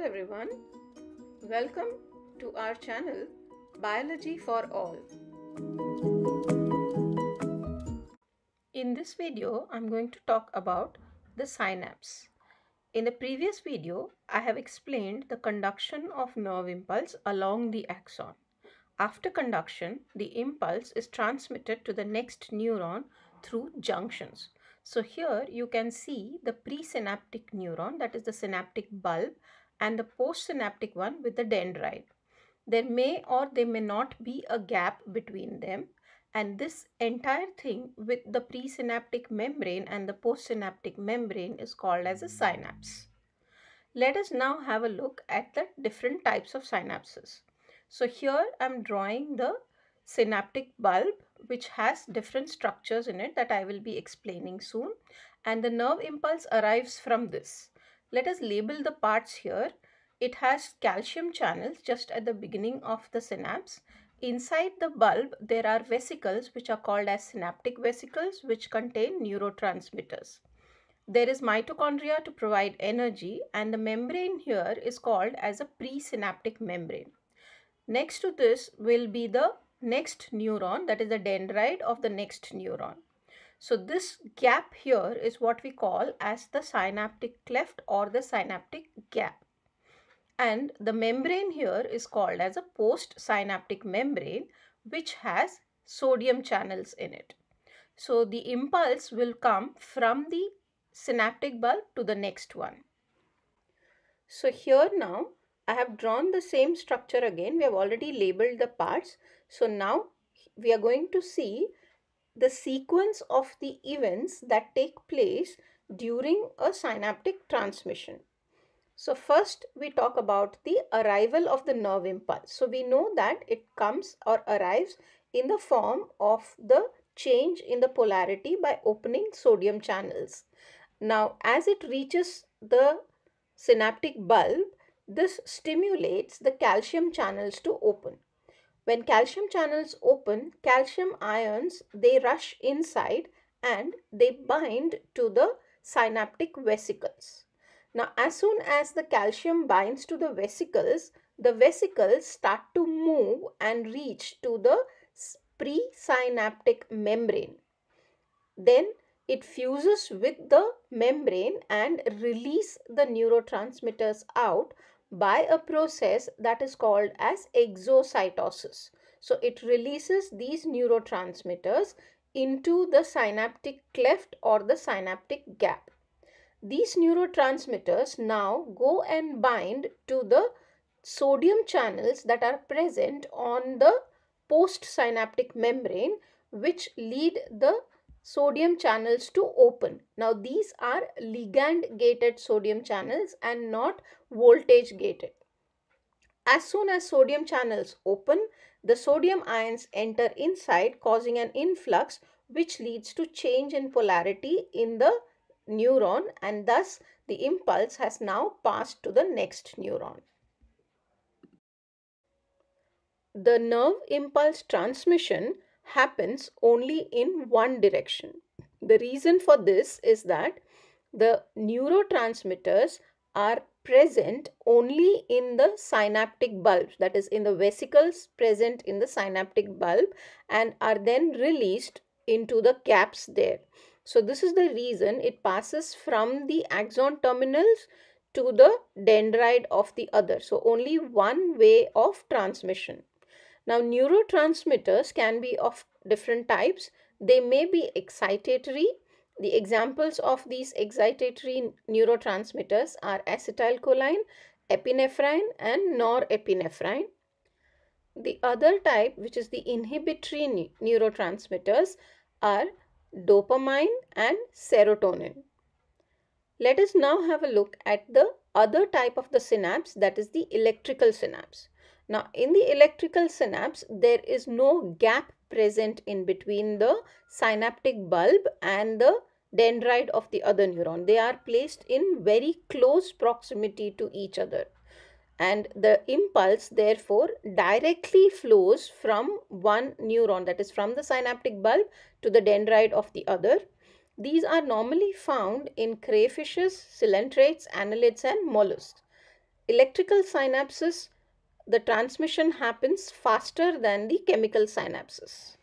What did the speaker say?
Hello everyone. Welcome to our channel Biology for All. In this video, I'm going to talk about the synapse. In the previous video, I have explained the conduction of nerve impulse along the axon. After conduction, the impulse is transmitted to the next neuron through junctions. So here you can see the presynaptic neuron that is the synaptic bulb and the postsynaptic one with the dendrite. There may or there may not be a gap between them and this entire thing with the presynaptic membrane and the postsynaptic membrane is called as a synapse. Let us now have a look at the different types of synapses. So here I am drawing the synaptic bulb which has different structures in it that I will be explaining soon and the nerve impulse arrives from this. Let us label the parts here. It has calcium channels just at the beginning of the synapse. Inside the bulb, there are vesicles which are called as synaptic vesicles which contain neurotransmitters. There is mitochondria to provide energy and the membrane here is called as a presynaptic membrane. Next to this will be the next neuron that is the dendrite of the next neuron. So this gap here is what we call as the synaptic cleft or the synaptic gap. And the membrane here is called as a postsynaptic membrane which has sodium channels in it. So the impulse will come from the synaptic bulb to the next one. So here now I have drawn the same structure again. We have already labeled the parts. So now we are going to see the sequence of the events that take place during a synaptic transmission. So first we talk about the arrival of the nerve impulse. So we know that it comes or arrives in the form of the change in the polarity by opening sodium channels. Now as it reaches the synaptic bulb, this stimulates the calcium channels to open. When calcium channels open, calcium ions, they rush inside and they bind to the synaptic vesicles. Now, as soon as the calcium binds to the vesicles, the vesicles start to move and reach to the presynaptic membrane. Then it fuses with the membrane and release the neurotransmitters out by a process that is called as exocytosis. So it releases these neurotransmitters into the synaptic cleft or the synaptic gap. These neurotransmitters now go and bind to the sodium channels that are present on the postsynaptic membrane which lead the sodium channels to open. Now these are ligand gated sodium channels and not voltage gated. As soon as sodium channels open, the sodium ions enter inside causing an influx which leads to change in polarity in the neuron and thus the impulse has now passed to the next neuron. The nerve impulse transmission happens only in one direction. The reason for this is that the neurotransmitters are present only in the synaptic bulb, that is, in the vesicles present in the synaptic bulb, and are then released into the caps there. So, this is the reason it passes from the axon terminals to the dendrite of the other. So, only one way of transmission. Now, neurotransmitters can be of different types. They may be excitatory. The examples of these excitatory neurotransmitters are acetylcholine, epinephrine and norepinephrine. The other type which is the inhibitory neurotransmitters are dopamine and serotonin. Let us now have a look at the other type of the synapse that is the electrical synapse. Now, in the electrical synapse, there is no gap present in between the synaptic bulb and the dendrite of the other neuron. They are placed in very close proximity to each other. And the impulse, therefore, directly flows from one neuron, that is from the synaptic bulb to the dendrite of the other. These are normally found in crayfishes, coelentrates, annelids and mollusks. Electrical synapses the transmission happens faster than the chemical synapses.